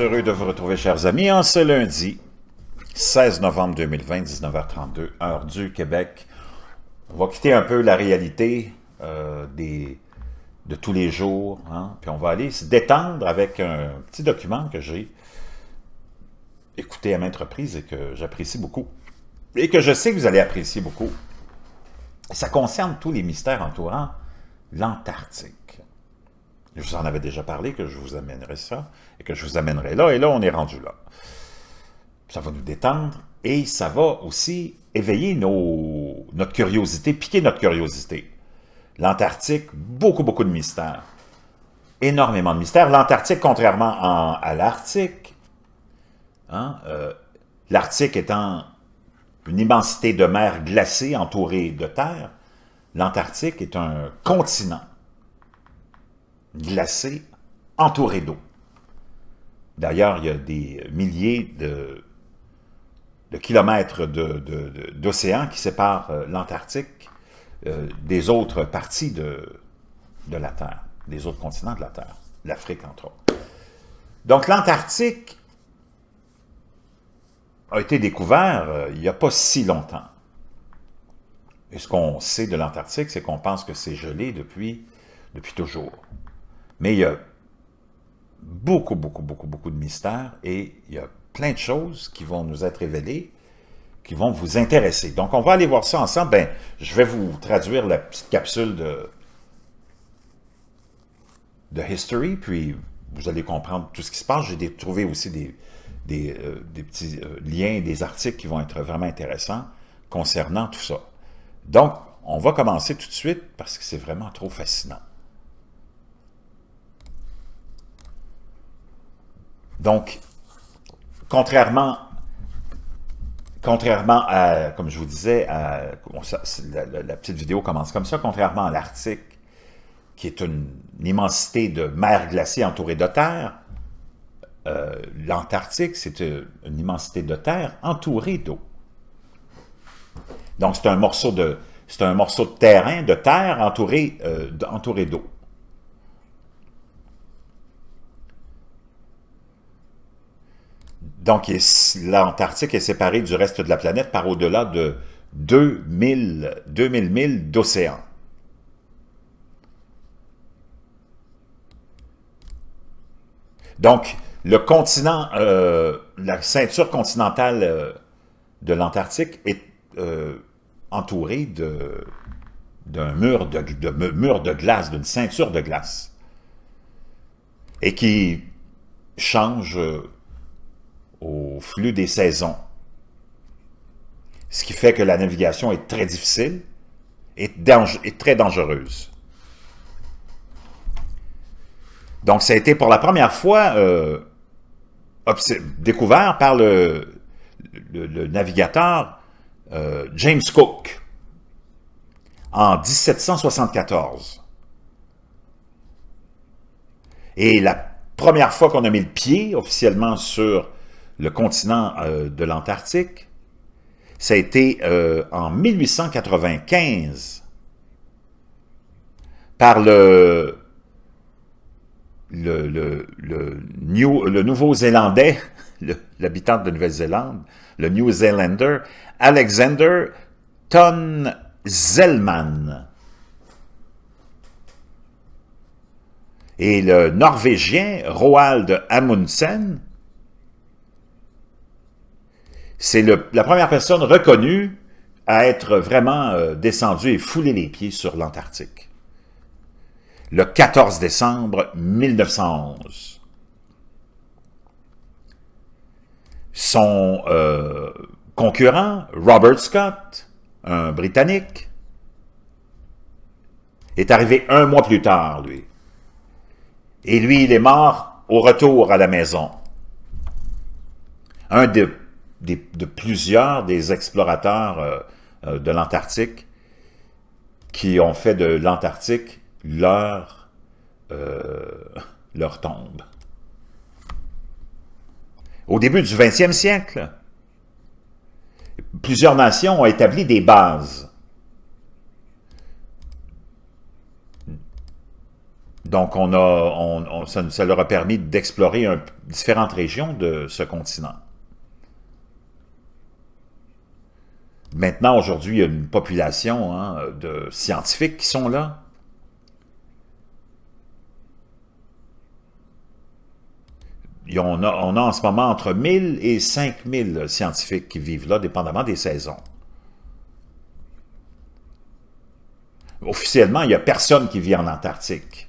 heureux de vous retrouver, chers amis, en ce lundi 16 novembre 2020, 19h32, heure du Québec. On va quitter un peu la réalité euh, de tous les jours, hein, puis on va aller se détendre avec un petit document que j'ai écouté à maintes reprises et que j'apprécie beaucoup, et que je sais que vous allez apprécier beaucoup. Ça concerne tous les mystères entourant l'Antarctique. Je vous en avais déjà parlé que je vous amènerai ça et que je vous amènerai là. Et là, on est rendu là. Ça va nous détendre et ça va aussi éveiller nos, notre curiosité, piquer notre curiosité. L'Antarctique, beaucoup, beaucoup de mystères. Énormément de mystères. L'Antarctique, contrairement à l'Arctique, hein, euh, l'Arctique étant une immensité de mer glacée entourée de terre, l'Antarctique est un continent glacé, entouré d'eau. D'ailleurs, il y a des milliers de, kilomètres d'océan qui séparent euh, l'Antarctique euh, des autres parties de, la Terre, des autres continents de la Terre, l'Afrique entre autres. Donc l'Antarctique a été découvert euh, il n'y a pas si longtemps. Et ce qu'on sait de l'Antarctique, c'est qu'on pense que c'est gelé depuis, depuis toujours. Mais il y a beaucoup, beaucoup, beaucoup, beaucoup de mystères et il y a plein de choses qui vont nous être révélées, qui vont vous intéresser. Donc, on va aller voir ça ensemble. Ben, je vais vous traduire la petite capsule de, de History, puis vous allez comprendre tout ce qui se passe. J'ai trouvé aussi des, des, euh, petits euh, liens, des articles qui vont être vraiment intéressants concernant tout ça. Donc, on va commencer tout de suite parce que c'est vraiment trop fascinant. Donc, contrairement, contrairement à, comme je vous disais, la, petite vidéo commence comme ça, contrairement à l'Arctique, qui est une, immensité de mer glacée entourée de terre, euh, l'Antarctique, c'est euh, une, immensité de terre entourée d'eau. Donc, c'est un morceau de, un morceau de terrain, de terre entourée euh, d'eau. donc l'Antarctique est séparée du reste de la planète par au-delà de 2000, 2000 milles d'océan. Donc, le continent, euh, la ceinture continentale euh, de l'Antarctique est euh, entourée d'un mur de, mur de glace, d'une ceinture de glace, et qui change euh, au flux des saisons. Ce qui fait que la navigation est très difficile et, très dangereuse. Donc, ça a été pour la première fois euh, découvert par le, navigateur euh, James Cook en 1774. Et la première fois qu'on a mis le pied officiellement sur le continent euh, de l'Antarctique. Ça a été euh, en 1895 par le, le, le, le, Nouveau-Zélandais, l'habitant de Nouvelle-Zélande, le New Zealander, Alexander Ton Zellman, Et le Norvégien Roald Amundsen c'est la première personne reconnue à être vraiment euh, descendue et foulée les pieds sur l'Antarctique. Le 14 décembre 1911. Son euh, concurrent, Robert Scott, un Britannique, est arrivé un mois plus tard, lui. Et lui, il est mort au retour à la maison. Un des de plusieurs des explorateurs euh, euh, de l'Antarctique qui ont fait de l'Antarctique leur, euh, leur tombe. Au début du 20e siècle, plusieurs nations ont établi des bases. Donc, on a, ça leur a permis d'explorer différentes régions de ce continent. Maintenant, aujourd'hui, il y a une population hein, de scientifiques qui sont là. on, a, en ce moment entre 1000 et 5000 scientifiques qui vivent là, dépendamment des saisons. Officiellement, il n'y a personne qui vit en Antarctique.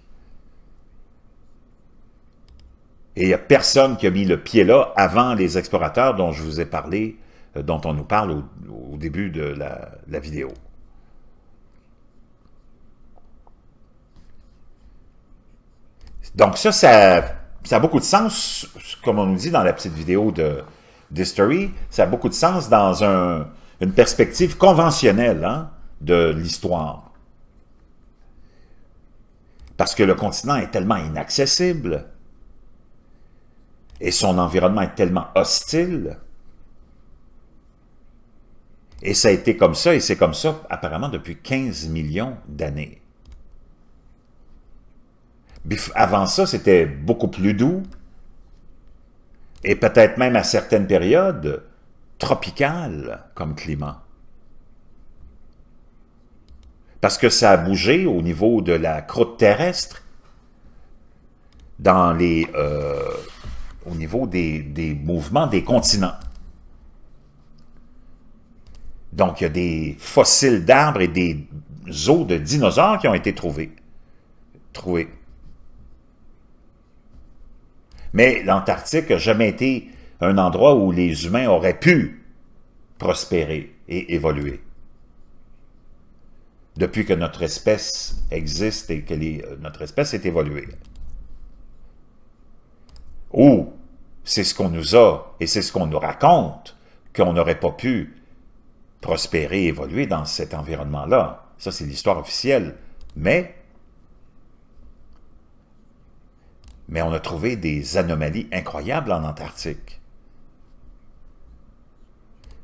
Et il n'y a personne qui a mis le pied là avant les explorateurs dont je vous ai parlé euh, dont on nous parle au, début de la, vidéo. Donc ça, ça, a beaucoup de sens, comme on nous dit dans la petite vidéo de d'History, ça a beaucoup de sens dans une perspective conventionnelle hein, de l'histoire. Parce que le continent est tellement inaccessible et son environnement est tellement hostile et ça a été comme ça, et c'est comme ça apparemment depuis 15 millions d'années. Avant ça, c'était beaucoup plus doux, et peut-être même à certaines périodes, tropical comme climat. Parce que ça a bougé au niveau de la croûte terrestre, dans les, euh, au niveau des, des mouvements des continents. Donc, il y a des fossiles d'arbres et des os de dinosaures qui ont été trouvés. Mais l'Antarctique n'a jamais été un endroit où les humains auraient pu prospérer et évoluer. Depuis que notre espèce existe et que euh, notre espèce est évoluée. Ou c'est ce qu'on nous a et c'est ce qu'on nous raconte qu'on n'aurait pas pu prospérer, évoluer dans cet environnement-là. Ça, c'est l'histoire officielle. Mais, mais on a trouvé des anomalies incroyables en Antarctique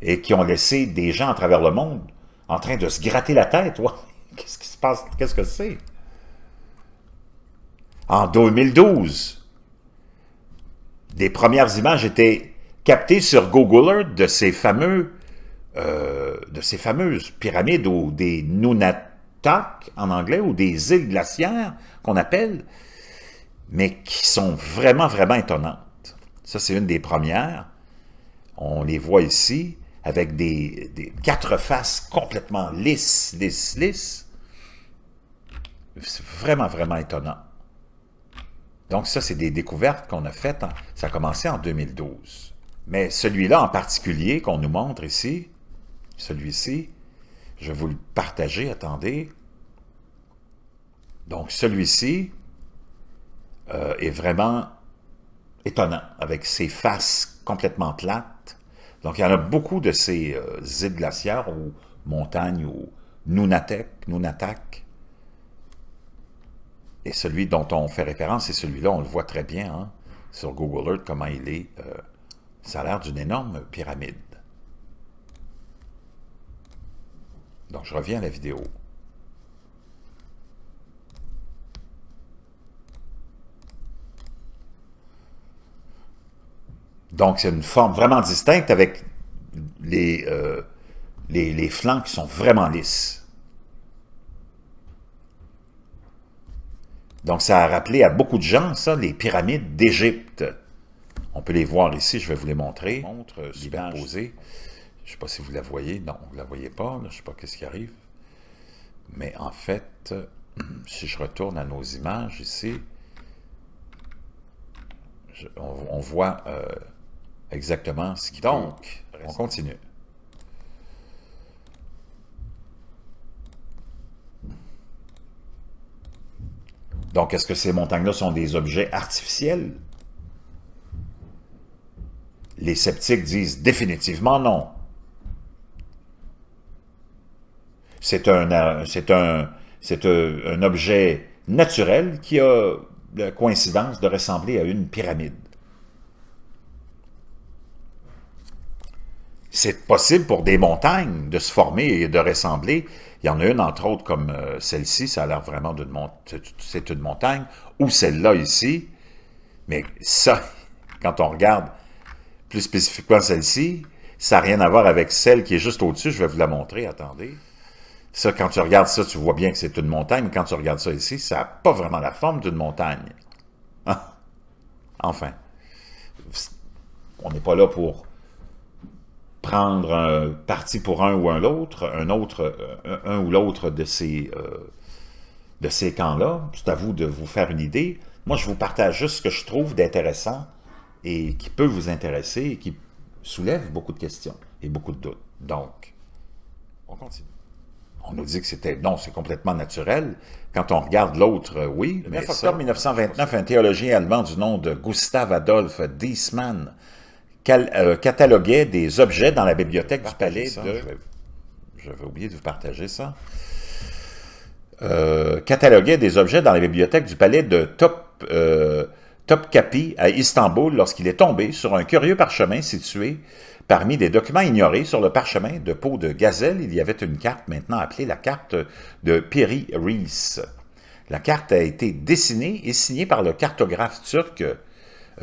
et qui ont laissé des gens à travers le monde en train de se gratter la tête. Qu'est-ce qui se passe? Qu'est-ce que c'est? En 2012, des premières images étaient captées sur Google Earth de ces fameux euh, de ces fameuses pyramides ou des Nunatak en anglais ou des îles glaciaires qu'on appelle, mais qui sont vraiment, vraiment étonnantes. Ça, c'est une des premières. On les voit ici avec des, quatre faces complètement lisses, lisses, lisses. C'est vraiment, vraiment étonnant. Donc ça, c'est des découvertes qu'on a faites. ça a commencé en 2012. Mais celui-là en particulier qu'on nous montre ici, celui-ci, je vais vous le partager, attendez. Donc celui-ci euh, est vraiment étonnant, avec ses faces complètement plates. Donc il y en a beaucoup de ces euh, îles glaciaires ou montagnes ou Nunatek, Nunatak. Et celui dont on fait référence, c'est celui-là, on le voit très bien hein, sur Google Earth, comment il est. Euh, ça a l'air d'une énorme pyramide. Donc, je reviens à la vidéo. Donc, c'est une forme vraiment distincte avec euh, les, les, flancs qui sont vraiment lisses. Donc, ça a rappelé à beaucoup de gens, ça, les pyramides d'Égypte. On peut les voir ici, je vais vous les montrer. Montre, je ne sais pas si vous la voyez. Non, vous ne la voyez pas. Je ne sais pas qu'est-ce qui arrive. Mais en fait, si je retourne à nos images ici, on, voit euh, exactement ce qui Donc, on continue. Donc, est-ce que ces montagnes-là sont des objets artificiels? Les sceptiques disent définitivement non. C'est euh, euh, un, objet naturel qui a la coïncidence de ressembler à une pyramide. C'est possible pour des montagnes de se former et de ressembler. Il y en a une, entre autres, comme euh, celle-ci, ça a l'air vraiment d'une une montagne, ou celle-là ici. Mais ça, quand on regarde plus spécifiquement celle-ci, ça n'a rien à voir avec celle qui est juste au-dessus. Je vais vous la montrer, attendez. Ça, quand tu regardes ça, tu vois bien que c'est une montagne, quand tu regardes ça ici, ça n'a pas vraiment la forme d'une montagne. Ah. enfin, on n'est pas là pour prendre un parti pour un ou un l'autre, un autre, euh, un ou l'autre de ces, euh, de ces camps-là. C'est à vous de vous faire une idée. Moi, je vous partage juste ce que je trouve d'intéressant et qui peut vous intéresser et qui soulève beaucoup de questions et beaucoup de doutes. Donc, on continue on nous dit que c'était... Non, c'est complètement naturel. Quand on regarde l'autre, euh, oui. Le 9 octobre 1929, un théologien allemand du nom de Gustav Adolf Diesmann euh, cataloguait des objets dans la bibliothèque du palais de... J'avais oublié de vous partager ça. Euh, cataloguait des objets dans la bibliothèque du palais de Top... Topkapi à Istanbul lorsqu'il est tombé sur un curieux parchemin situé parmi des documents ignorés sur le parchemin de peau de gazelle. Il y avait une carte maintenant appelée la carte de Piri Reis. La carte a été dessinée et signée par le cartographe turc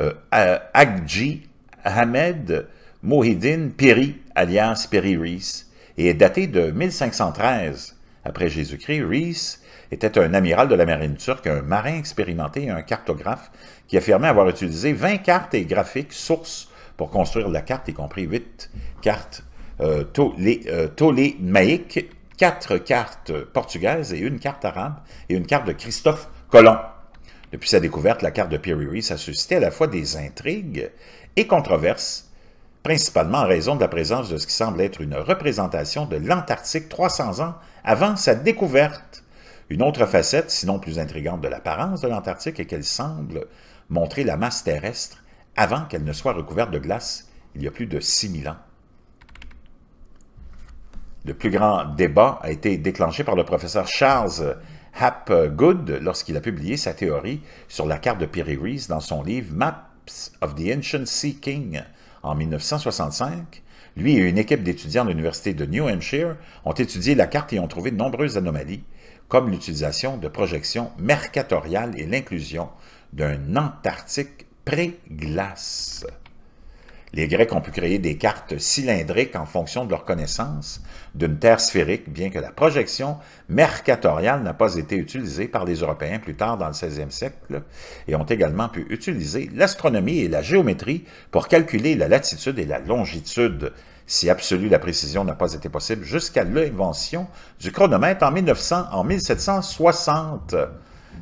euh, Agji Ahmed Mohiddin Piri, alias Piri Reis, et est datée de 1513 après Jésus-Christ. Reis était un amiral de la marine turque, un marin expérimenté et un cartographe qui affirmait avoir utilisé 20 cartes et graphiques sources pour construire la carte, y compris 8 cartes euh, euh tolémaïques, 4 cartes portugaises et une carte arabe et une carte de Christophe Colomb. Depuis sa découverte, la carte de Piri Reis a suscité à la fois des intrigues et controverses, principalement en raison de la présence de ce qui semble être une représentation de l'Antarctique 300 ans avant sa découverte. Une autre facette, sinon plus intrigante de l'apparence de l'Antarctique, est qu'elle semble montrer la masse terrestre avant qu'elle ne soit recouverte de glace il y a plus de 6000 ans. Le plus grand débat a été déclenché par le professeur Charles Hapgood lorsqu'il a publié sa théorie sur la carte de Piri dans son livre Maps of the Ancient Sea King en 1965. Lui et une équipe d'étudiants de l'Université de New Hampshire ont étudié la carte et ont trouvé de nombreuses anomalies, comme l'utilisation de projections mercatoriales et l'inclusion d'un Antarctique pré-glace. Les Grecs ont pu créer des cartes cylindriques en fonction de leur connaissance d'une Terre sphérique, bien que la projection mercatoriale n'a pas été utilisée par les Européens plus tard dans le 16 siècle, et ont également pu utiliser l'astronomie et la géométrie pour calculer la latitude et la longitude, si absolue la précision n'a pas été possible jusqu'à l'invention du chronomètre en, 1900, en 1760.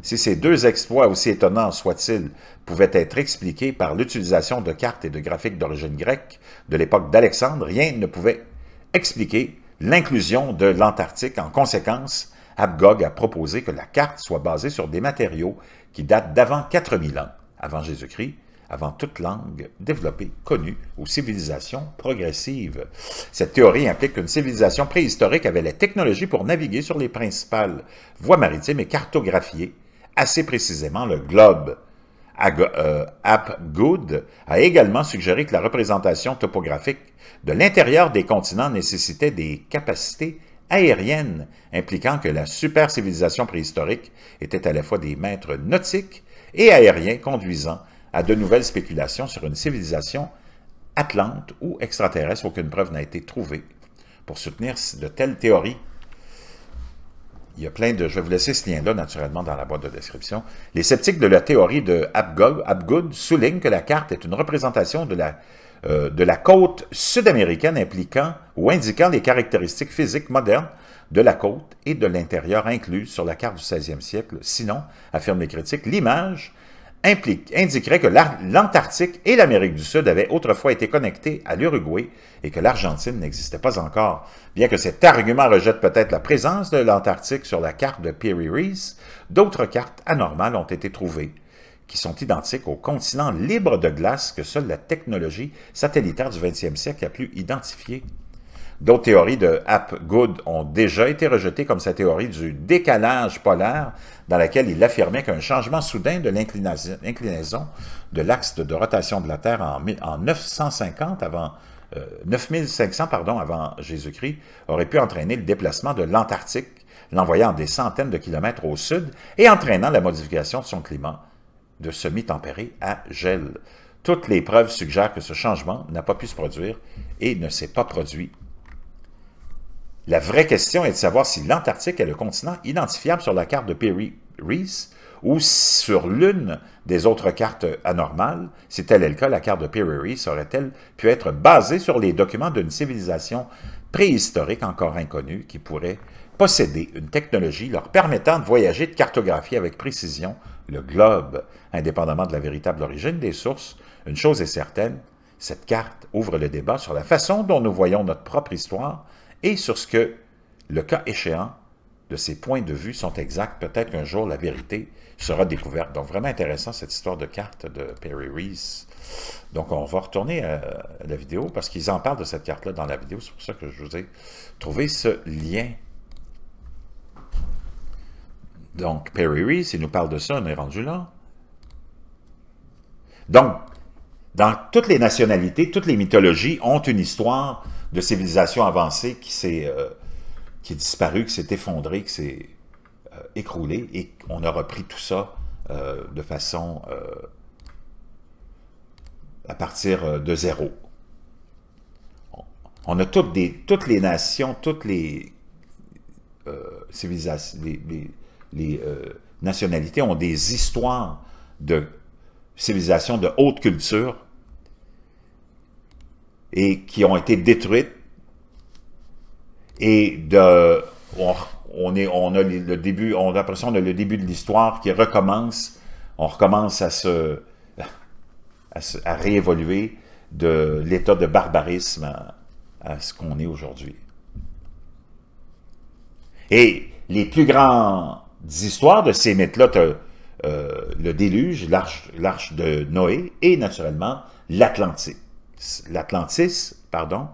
Si ces deux exploits, aussi étonnants soient-ils, pouvaient être expliqués par l'utilisation de cartes et de graphiques d'origine grecque de l'époque d'Alexandre, rien ne pouvait expliquer l'inclusion de l'Antarctique. En conséquence, Abgog a proposé que la carte soit basée sur des matériaux qui datent d'avant 4000 ans, avant Jésus-Christ, avant toute langue développée, connue ou civilisation progressive. Cette théorie implique qu'une civilisation préhistorique avait la technologie pour naviguer sur les principales voies maritimes et cartographier assez précisément le globe. Euh, Apgood a également suggéré que la représentation topographique de l'intérieur des continents nécessitait des capacités aériennes, impliquant que la super-civilisation préhistorique était à la fois des maîtres nautiques et aériens conduisant à de nouvelles spéculations sur une civilisation atlante ou extraterrestre. Aucune preuve n'a été trouvée pour soutenir de telles théories il y a plein de... Je vais vous laisser ce lien-là, naturellement, dans la boîte de description. Les sceptiques de la théorie de abgol soulignent que la carte est une représentation de la, euh, de la côte sud-américaine impliquant ou indiquant les caractéristiques physiques modernes de la côte et de l'intérieur inclus sur la carte du 16e siècle. Sinon, affirment les critiques, l'image implique, indiquerait que l'Antarctique et l'Amérique du Sud avaient autrefois été connectés à l'Uruguay et que l'Argentine n'existait pas encore. Bien que cet argument rejette peut-être la présence de l'Antarctique sur la carte de peary reese d'autres cartes anormales ont été trouvées qui sont identiques au continent libre de glace que seule la technologie satellitaire du 20 siècle a pu identifier. D'autres théories de Hapgood ont déjà été rejetées comme sa théorie du décalage polaire dans laquelle il affirmait qu'un changement soudain de l'inclinaison de l'axe de, rotation de la Terre en, 950 avant 9500 euh, pardon, avant Jésus-Christ aurait pu entraîner le déplacement de l'Antarctique, l'envoyant des centaines de kilomètres au sud et entraînant la modification de son climat de semi-tempéré à gel. Toutes les preuves suggèrent que ce changement n'a pas pu se produire et ne s'est pas produit. La vraie question est de savoir si l'Antarctique est le continent identifiable sur la carte de Perry. Reese, ou sur l'une des autres cartes anormales, si tel est le cas, la carte de Peary Reese aurait-elle pu être basée sur les documents d'une civilisation préhistorique encore inconnue qui pourrait posséder une technologie leur permettant de voyager, de cartographier avec précision le globe. Indépendamment de la véritable origine des sources, une chose est certaine, cette carte ouvre le débat sur la façon dont nous voyons notre propre histoire et sur ce que, le cas échéant, de ces points de vue sont exacts. Peut-être qu'un jour, la vérité sera découverte. Donc, vraiment intéressant, cette histoire de carte de Perry Reese. Donc, on va retourner à la vidéo parce qu'ils en parlent de cette carte-là dans la vidéo. C'est pour ça que je vous ai trouvé ce lien. Donc, Perry Reese, il nous parle de ça, on est rendu là. Donc, dans toutes les nationalités, toutes les mythologies ont une histoire de civilisation avancée qui s'est euh, qui est disparu, qui s'est effondré, qui s'est euh, écroulé, et on a repris tout ça euh, de façon euh, à partir de zéro. On a toutes, les nations, toutes les civilisations, les, les nationalités ont des histoires de civilisations de haute culture et qui ont été détruites et de, on, est, on a le début, on, a l'impression de le début de l'histoire qui recommence, on recommence à se, réévoluer de l'état de barbarisme à, ce qu'on est aujourd'hui. Et les plus grandes histoires de ces mythes-là, euh, le déluge, l'arche de Noé et naturellement l'Atlantis. L'Atlantis, pardon,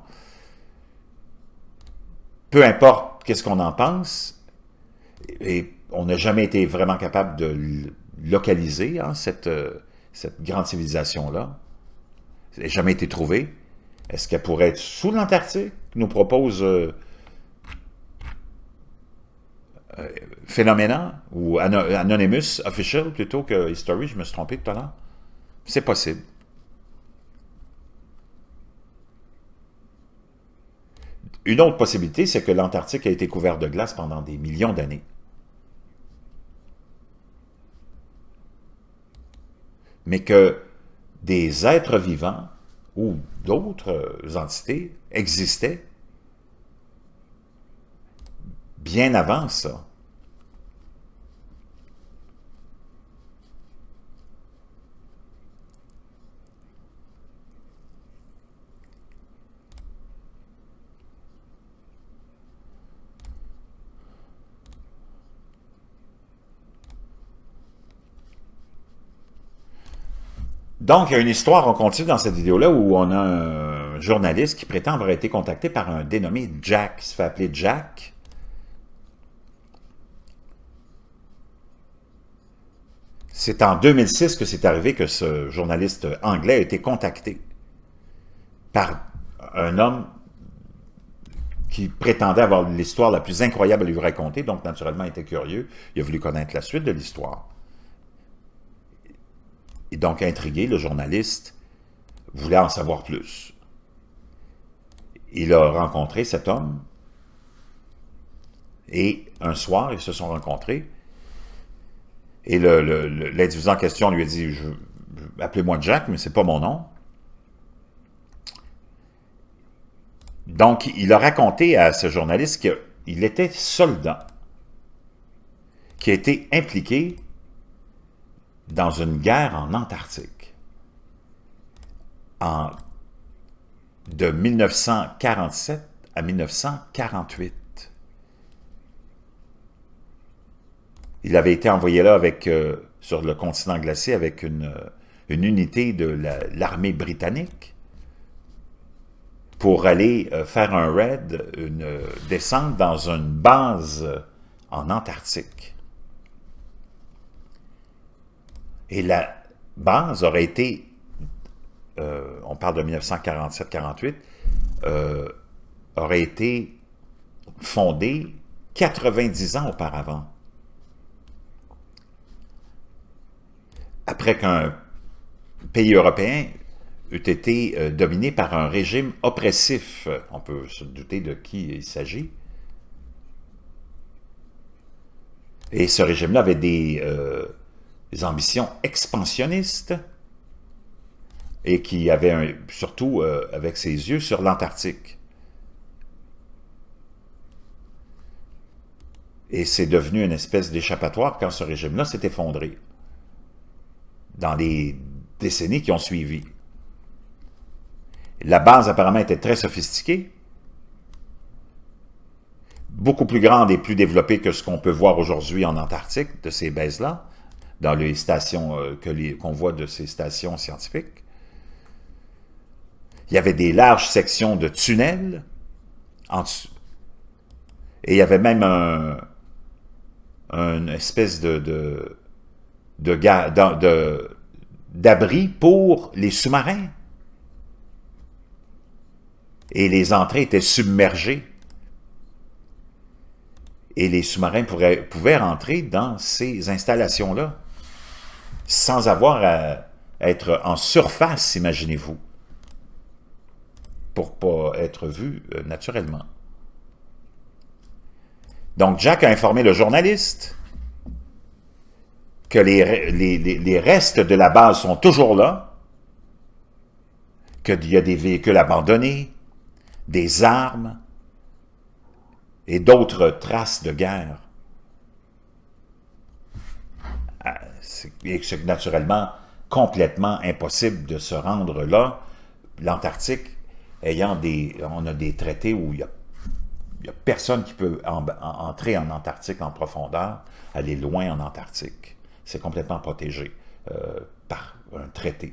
peu importe qu'est-ce qu'on en pense, et on n'a jamais été vraiment capable de localiser hein, cette, euh, cette grande civilisation-là. Elle n'a jamais été trouvée. Est-ce qu'elle pourrait être sous l'Antarctique? Nous propose euh, euh ou Anonymous Official plutôt que History, je me suis trompé tout à l'heure. C'est possible. Une autre possibilité, c'est que l'Antarctique a été couvert de glace pendant des millions d'années. Mais que des êtres vivants ou d'autres entités existaient bien avant ça. Donc, il y a une histoire, on continue dans cette vidéo-là, où on a un journaliste qui prétend avoir été contacté par un dénommé Jack, Il se fait appeler Jack. C'est en 2006 que c'est arrivé que ce journaliste anglais a été contacté par un homme qui prétendait avoir l'histoire la plus incroyable à lui raconter, donc naturellement il était curieux, il a voulu connaître la suite de l'histoire. Et donc, intrigué, le journaliste voulait en savoir plus. Il a rencontré cet homme. Et un soir, ils se sont rencontrés. Et l'individu en question lui a dit, appelez-moi Jack, mais ce n'est pas mon nom. Donc, il a raconté à ce journaliste qu'il était soldat, qui a été impliqué dans une guerre en Antarctique en, de 1947 à 1948. Il avait été envoyé là avec, euh, sur le continent glacé avec une, euh, unité de l'armée britannique pour aller euh, faire un raid, une descente dans une base en Antarctique. Et la base aurait été, euh, on parle de 1947-48, euh, aurait été fondée 90 ans auparavant. Après qu'un pays européen eût été euh, dominé par un régime oppressif, on peut se douter de qui il s'agit, et ce régime-là avait des, des ambitions expansionnistes et qui avait surtout euh, avec ses yeux sur l'Antarctique. Et c'est devenu une espèce d'échappatoire quand ce régime-là s'est effondré dans les décennies qui ont suivi. La base apparemment était très sophistiquée, beaucoup plus grande et plus développée que ce qu'on peut voir aujourd'hui en Antarctique de ces baisses là dans les stations euh, que qu'on voit de ces stations scientifiques. Il y avait des larges sections de tunnels en Et il y avait même un, une espèce de, de, de, d'abri pour les sous-marins. Et les entrées étaient submergées. Et les sous-marins pouvaient rentrer dans ces installations-là sans avoir à être en surface, imaginez-vous, pour pas être vu euh, naturellement. Donc Jack a informé le journaliste que les, les restes de la base sont toujours là, qu'il y a des véhicules abandonnés, des armes et d'autres traces de guerre. et c'est naturellement complètement impossible de se rendre là, l'Antarctique ayant des... On a des traités où il n'y a, personne qui peut entrer en Antarctique en profondeur, aller loin en Antarctique. C'est complètement protégé euh, par un traité.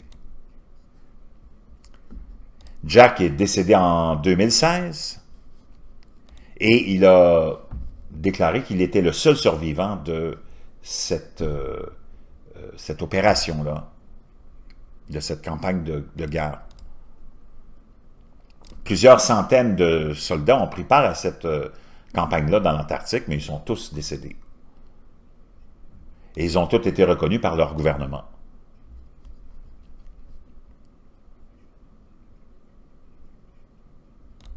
Jack est décédé en 2016 et il a déclaré qu'il était le seul survivant de cette... Euh, euh, cette opération-là, de cette campagne de, guerre. Plusieurs centaines de soldats ont pris part à cette euh, campagne-là dans l'Antarctique, mais ils sont tous décédés. Et ils ont tous été reconnus par leur gouvernement.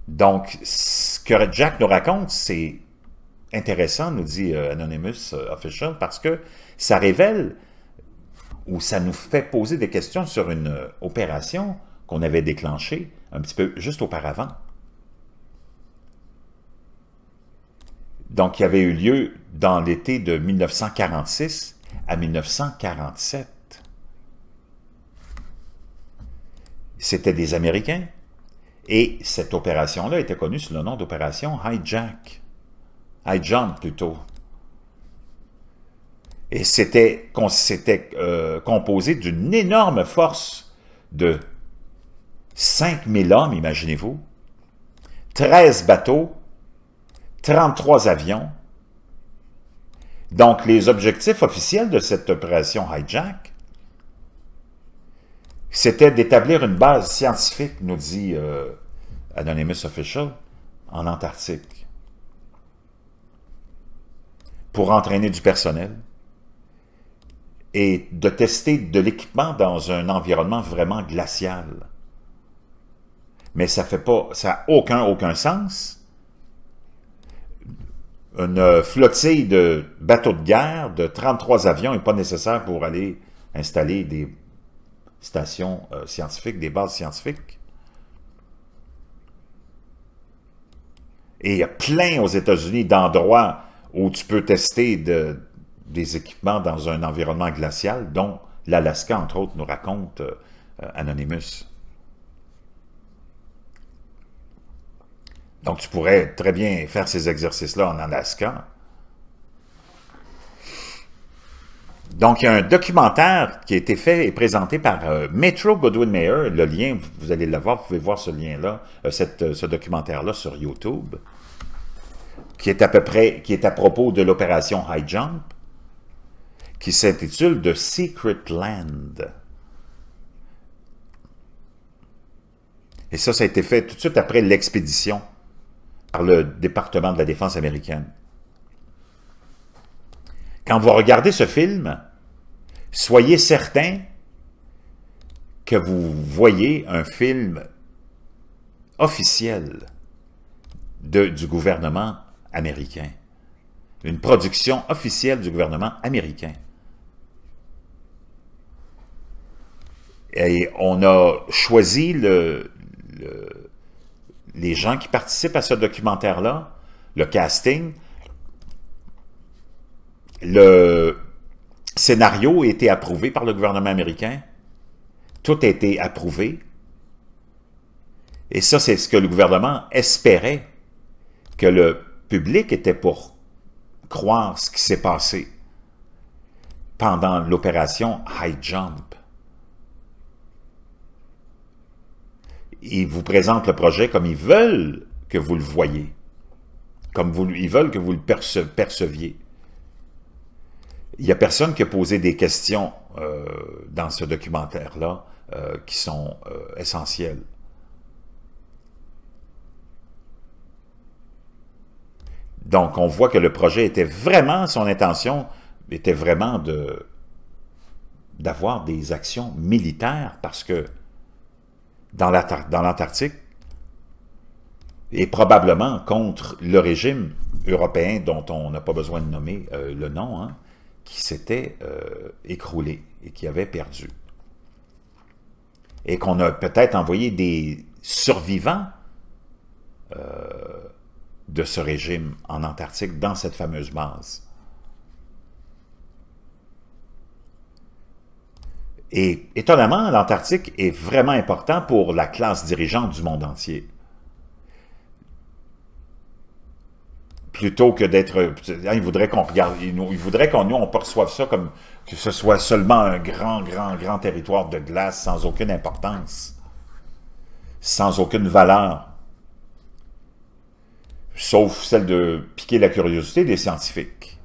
Donc, ce que Jack nous raconte, c'est intéressant, nous dit euh, Anonymous Official, parce que ça révèle où ça nous fait poser des questions sur une euh, opération qu'on avait déclenchée un petit peu juste auparavant. Donc, qui avait eu lieu dans l'été de 1946 à 1947. C'était des Américains, et cette opération-là était connue sous le nom d'opération Hijack. Hijack, plutôt. Et c'était euh, composé d'une énorme force de 5000 hommes, imaginez-vous, 13 bateaux, 33 avions. Donc, les objectifs officiels de cette opération Hijack, c'était d'établir une base scientifique, nous dit euh, Anonymous Official, en Antarctique, pour entraîner du personnel, et de tester de l'équipement dans un environnement vraiment glacial. Mais ça fait pas, ça n'a aucun, aucun sens. Une flottille de bateaux de guerre de 33 avions n'est pas nécessaire pour aller installer des stations euh, scientifiques, des bases scientifiques. Et il y a plein aux États-Unis d'endroits où tu peux tester de, des équipements dans un environnement glacial dont l'Alaska, entre autres, nous raconte euh, Anonymous. Donc, tu pourrais très bien faire ces exercices-là en Alaska. Donc, il y a un documentaire qui a été fait et présenté par euh, Metro Godwin Mayer. Le lien, vous allez le voir, vous pouvez voir ce lien-là, euh, ce documentaire-là sur YouTube, qui est à peu près, qui est à propos de l'opération High Jump qui s'intitule The Secret Land. Et ça, ça a été fait tout de suite après l'expédition par le département de la défense américaine. Quand vous regardez ce film, soyez certain que vous voyez un film officiel du gouvernement américain. Une production officielle du gouvernement américain. Et on a choisi les gens qui participent à ce documentaire-là, le casting. Le scénario a été approuvé par le gouvernement américain. Tout a été approuvé. Et ça, c'est ce que le gouvernement espérait, que le public était pour croire ce qui s'est passé pendant l'opération High Jump. ils vous présentent le projet comme ils veulent que vous le voyez, comme vous, ils veulent que vous le perceviez. Il n'y a personne qui a posé des questions euh, dans ce documentaire-là euh, qui sont euh, essentielles. Donc, on voit que le projet était vraiment, son intention était vraiment de d'avoir des actions militaires parce que dans l'Antarctique et probablement contre le régime européen dont on n'a pas besoin de nommer euh, le nom, hein, qui s'était euh, écroulé et qui avait perdu. Et qu'on a peut-être envoyé des survivants euh, de ce régime en Antarctique dans cette fameuse base. Et étonnamment, l'Antarctique est vraiment important pour la classe dirigeante du monde entier. Plutôt que d'être... Hein, ils voudraient qu'on regarde... Ils qu'on on perçoive ça comme que ce soit seulement un grand, grand, grand territoire de glace sans aucune importance, sans aucune valeur, sauf celle de piquer la curiosité des scientifiques.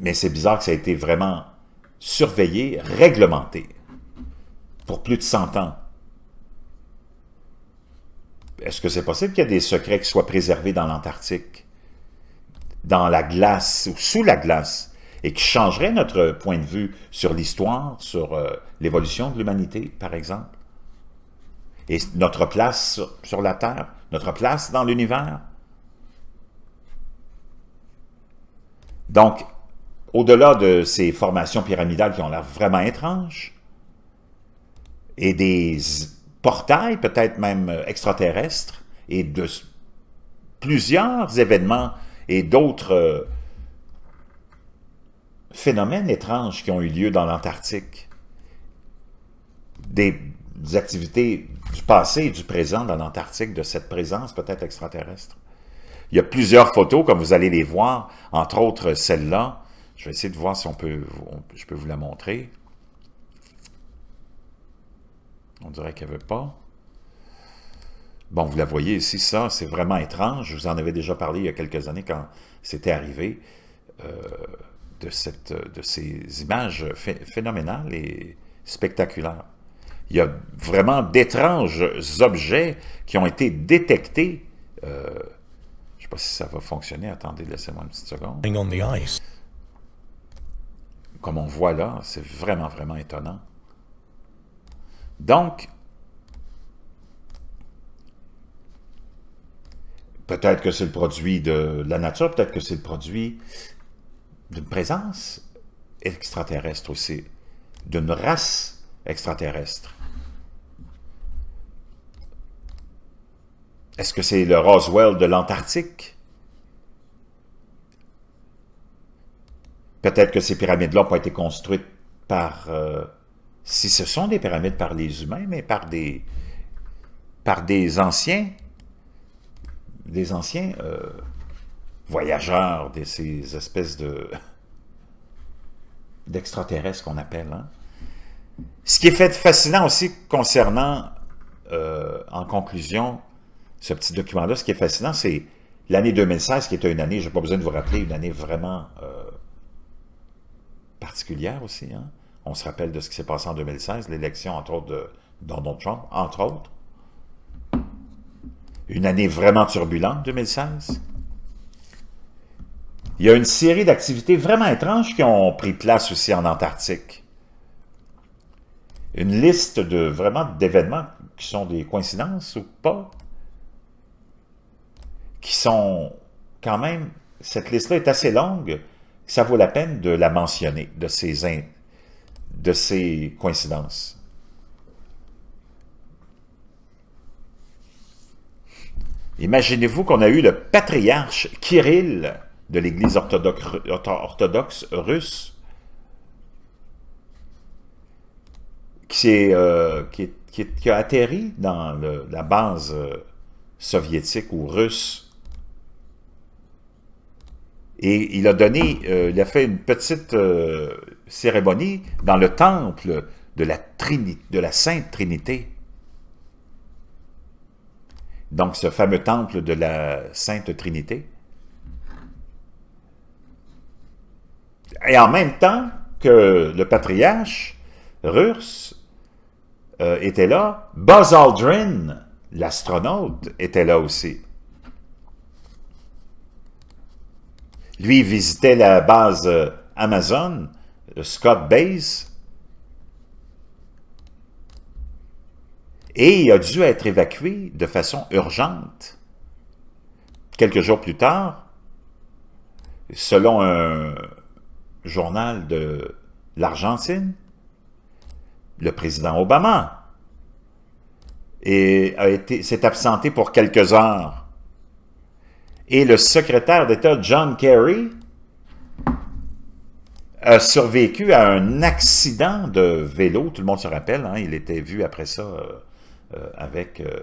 mais c'est bizarre que ça ait été vraiment surveillé, réglementé, pour plus de 100 ans. Est-ce que c'est possible qu'il y ait des secrets qui soient préservés dans l'Antarctique, dans la glace ou sous la glace, et qui changeraient notre point de vue sur l'histoire, sur euh, l'évolution de l'humanité, par exemple? Et notre place sur, sur la Terre, notre place dans l'univers? Donc, au-delà de ces formations pyramidales qui ont l'air vraiment étranges, et des portails peut-être même euh, extraterrestres, et de plusieurs événements et d'autres euh, phénomènes étranges qui ont eu lieu dans l'Antarctique. Des, des activités du passé et du présent dans l'Antarctique, de cette présence peut-être extraterrestre. Il y a plusieurs photos, comme vous allez les voir, entre autres celle-là, je vais essayer de voir si on peut, je peux vous la montrer. On dirait qu'elle ne veut pas. Bon, vous la voyez ici, ça, c'est vraiment étrange. Je vous en avais déjà parlé il y a quelques années quand c'était arrivé euh, de, cette, de ces images phénoménales et spectaculaires. Il y a vraiment d'étranges objets qui ont été détectés. Euh, je ne sais pas si ça va fonctionner. Attendez, laissez-moi une petite seconde comme on voit là, c'est vraiment, vraiment étonnant. Donc, peut-être que c'est le produit de la nature, peut-être que c'est le produit d'une présence extraterrestre aussi, d'une race extraterrestre. Est-ce que c'est le Roswell de l'Antarctique? Peut-être que ces pyramides-là n'ont pas été construites par... Euh, si ce sont des pyramides par les humains, mais par des, par des anciens, des anciens euh, voyageurs, de ces espèces de d'extraterrestres qu'on appelle. Hein. Ce qui est fait fascinant aussi concernant, euh, en conclusion, ce petit document-là, ce qui est fascinant, c'est l'année 2016, qui était une année, je n'ai pas besoin de vous rappeler, une année vraiment particulière aussi. Hein. On se rappelle de ce qui s'est passé en 2016, l'élection, entre autres, de Donald Trump, entre autres. Une année vraiment turbulente, 2016. Il y a une série d'activités vraiment étranges qui ont pris place aussi en Antarctique. Une liste de vraiment d'événements qui sont des coïncidences ou pas, qui sont quand même... Cette liste-là est assez longue ça vaut la peine de la mentionner, de ces, de ces coïncidences. Imaginez-vous qu'on a eu le patriarche Kirill de l'Église orthodoxe, russe euh, qui, a atterri dans la base euh, soviétique ou russe et il a donné, euh, il a fait une petite euh, cérémonie dans le temple de la, Sainte Trinité. Donc, ce fameux temple de la Sainte Trinité. Et en même temps que le patriarche russe euh, était là, Buzz Aldrin, l'astronaute, était là aussi. Lui, visitait la base euh, Amazon, Scott Base, et il a dû être évacué de façon urgente. Quelques jours plus tard, selon un journal de l'Argentine, le président Obama s'est absenté pour quelques heures et le secrétaire d'État John Kerry a survécu à un accident de vélo, tout le monde se rappelle, hein, il était vu après ça euh, euh, avec euh,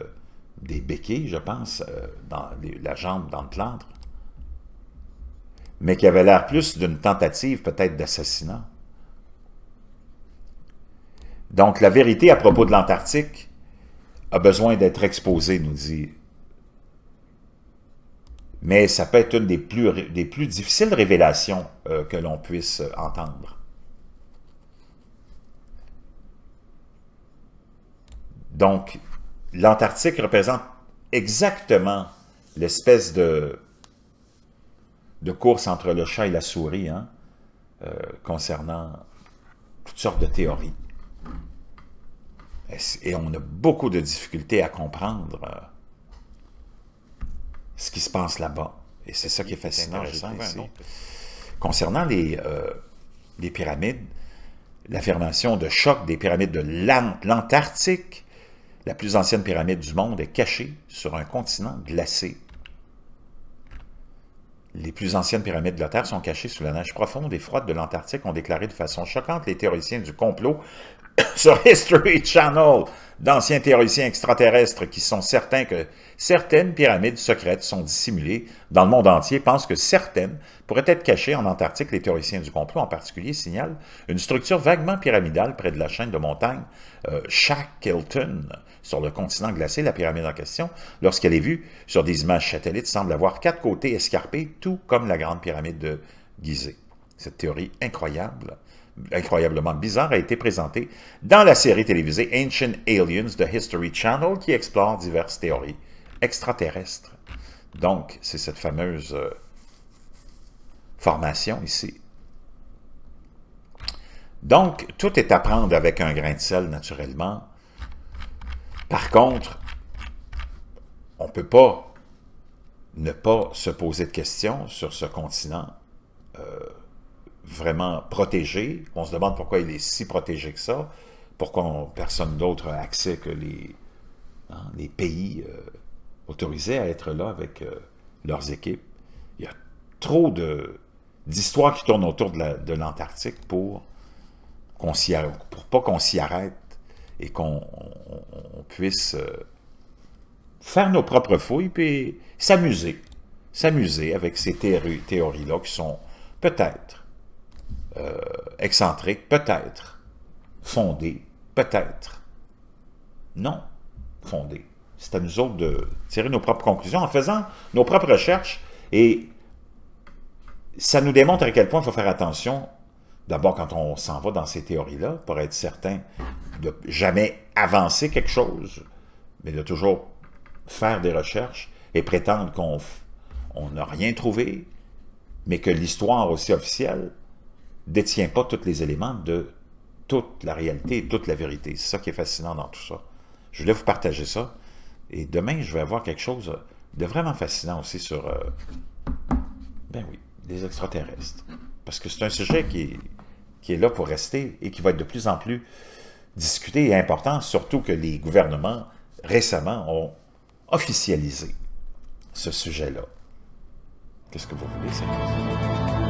des béquilles, je pense, dans la jambe, dans le plâtre, mais qui avait l'air plus d'une tentative peut-être d'assassinat. Donc la vérité à propos de l'Antarctique a besoin d'être exposée, nous dit mais ça peut être une des plus, difficiles révélations euh, que l'on puisse euh, entendre. Donc, l'Antarctique représente exactement l'espèce de, de course entre le chat et la souris hein, euh, concernant toutes sortes de théories. Et on a beaucoup de difficultés à comprendre ce qui se passe là-bas. Et c'est ça qui est fascinant, Concernant les, euh, les pyramides, l'affirmation de choc des pyramides de l'Antarctique, la plus ancienne pyramide du monde, est cachée sur un continent glacé. Les plus anciennes pyramides de la Terre sont cachées sous la neige profonde et froide de l'Antarctique, ont déclaré de façon choquante les théoriciens du complot sur History Channel d'anciens théoriciens extraterrestres qui sont certains que certaines pyramides secrètes sont dissimulées dans le monde entier pensent que certaines pourraient être cachées en Antarctique. Les théoriciens du complot en particulier signalent une structure vaguement pyramidale près de la chaîne de montagnes euh, Shackleton sur le continent glacé. La pyramide en question, lorsqu'elle est vue sur des images satellites, semble avoir quatre côtés escarpés, tout comme la grande pyramide de Gizeh. Cette théorie incroyable incroyablement bizarre a été présenté dans la série télévisée Ancient Aliens de History Channel qui explore diverses théories extraterrestres. Donc, c'est cette fameuse euh, formation ici. Donc, tout est à prendre avec un grain de sel, naturellement. Par contre, on ne peut pas ne pas se poser de questions sur ce continent euh, vraiment protégé. On se demande pourquoi il est si protégé que ça, pourquoi personne d'autre a accès que les, hein, pays euh, autorisés à être là avec euh, leurs équipes. Il y a trop d'histoires qui tournent autour de l'Antarctique pour, qu'on pour pas qu'on s'y arrête et qu'on puisse euh, faire nos propres fouilles puis s'amuser, s'amuser avec ces théories-là qui sont peut-être euh, excentrique, peut-être. Fondée, peut-être. Non, fondé C'est à nous autres de tirer nos propres conclusions en faisant nos propres recherches. Et ça nous démontre à quel point il faut faire attention, d'abord quand on s'en va dans ces théories-là, pour être certain de jamais avancer quelque chose, mais de toujours faire des recherches et prétendre qu'on n'a rien trouvé, mais que l'histoire aussi officielle détient pas tous les éléments de toute la réalité et toute la vérité. C'est ça qui est fascinant dans tout ça. Je voulais vous partager ça. Et demain, je vais avoir quelque chose de vraiment fascinant aussi sur, euh, ben oui, les extraterrestres. Parce que c'est un sujet qui est, qui est là pour rester et qui va être de plus en plus discuté et important, surtout que les gouvernements récemment ont officialisé ce sujet-là. Qu'est-ce que vous voulez, c'est